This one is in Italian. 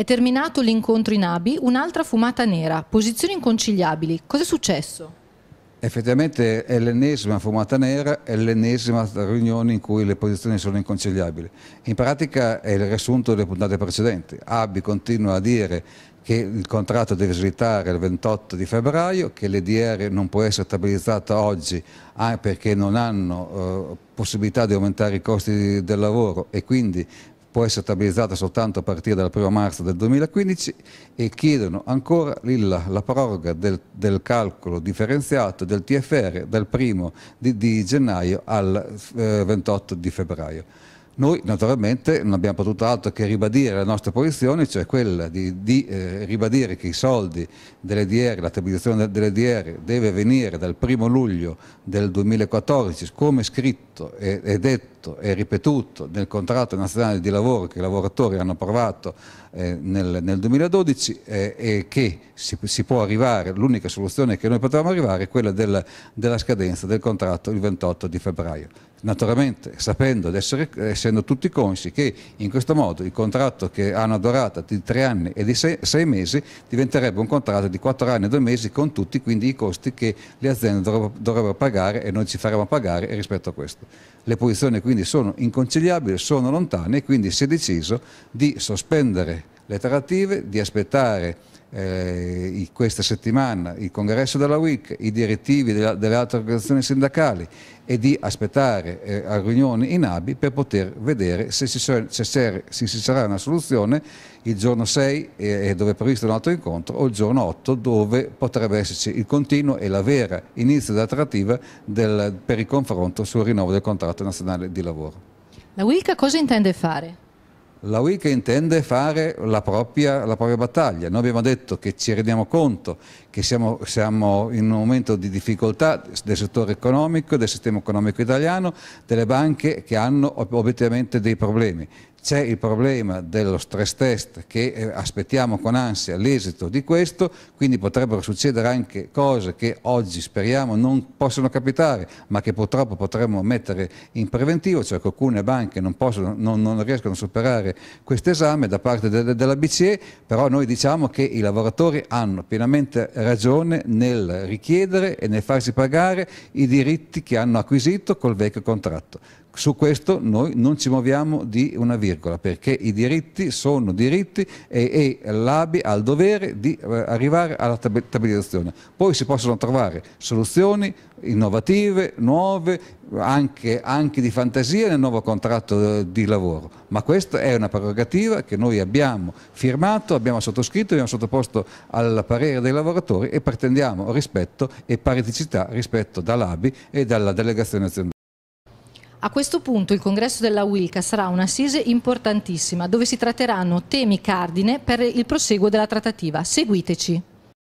È terminato l'incontro in Abi, un'altra fumata nera, posizioni inconciliabili. Cos'è successo? Effettivamente è l'ennesima fumata nera, è l'ennesima riunione in cui le posizioni sono inconciliabili. In pratica è il riassunto delle puntate precedenti. Abi continua a dire che il contratto deve slittare il 28 di febbraio, che l'EDR non può essere stabilizzata oggi ah, perché non hanno eh, possibilità di aumentare i costi del lavoro e quindi può essere stabilizzata soltanto a partire dal 1 marzo del 2015 e chiedono ancora la, la proroga del, del, calcolo differenziato del TFR dal 1 di, di gennaio al eh, 28 di febbraio. Noi naturalmente non abbiamo potuto altro che ribadire la nostra posizione, cioè quella di, di eh, ribadire che i soldi delle DR, la stabilizzazione delle DR deve venire dal 1 luglio del 2014, come scritto e, e detto e ripetuto nel contratto nazionale di lavoro che i lavoratori hanno approvato eh, nel, nel, 2012 eh, e che si, si può arrivare, l'unica soluzione che noi potevamo arrivare è quella del, della scadenza del contratto il 28 di febbraio naturalmente sapendo ed essendo tutti consci che in questo modo il contratto che ha una durata di tre anni e di sei, sei mesi diventerebbe un contratto di quattro anni e due mesi con tutti quindi i costi che le aziende dovrebbero, dovrebbero pagare e noi ci faremo pagare rispetto a questo. Le posizioni quindi sono inconciliabili, sono lontane e quindi si è deciso di sospendere le trattative, di aspettare eh, questa settimana il congresso della WIC, i direttivi della, delle altre organizzazioni sindacali e di aspettare eh, a riunioni in ABI per poter vedere se ci, so, se, se, se ci sarà una soluzione il giorno 6 eh, eh, dove è previsto un altro incontro o il giorno 8 dove potrebbe esserci il continuo e la vera inizio della trattativa del, per il confronto sul rinnovo del contratto nazionale di lavoro. La WIC cosa intende fare? la UE che intende fare la propria, la propria, battaglia. Noi abbiamo detto che ci rendiamo conto che siamo, siamo, in un momento di difficoltà del settore economico, del sistema economico italiano, delle banche che hanno obiettivamente dei problemi c'è il problema dello stress test che eh, aspettiamo con ansia l'esito di questo, quindi potrebbero succedere anche cose che oggi speriamo non possano capitare, ma che purtroppo potremmo mettere in preventivo, cioè che alcune banche non, possono, non, non riescono a superare questo esame da parte de, de, della BCE, però noi diciamo che i lavoratori hanno pienamente ragione nel richiedere e nel farsi pagare i diritti che hanno acquisito col vecchio contratto. Su questo noi non ci muoviamo di una virgola perché i diritti sono diritti e, e l'ABI ha il dovere di eh, arrivare alla tab tabellizzazione. Poi si possono trovare soluzioni innovative, nuove, anche, anche, di fantasia nel nuovo contratto eh, di lavoro, ma questa è una prerogativa che noi abbiamo firmato, abbiamo sottoscritto, abbiamo sottoposto al parere dei lavoratori e pretendiamo rispetto e pariticità rispetto dall'ABI e dalla delegazione aziendale. A questo punto il congresso della Wilca sarà un'assise importantissima dove si tratteranno temi cardine per il proseguo della trattativa. Seguiteci.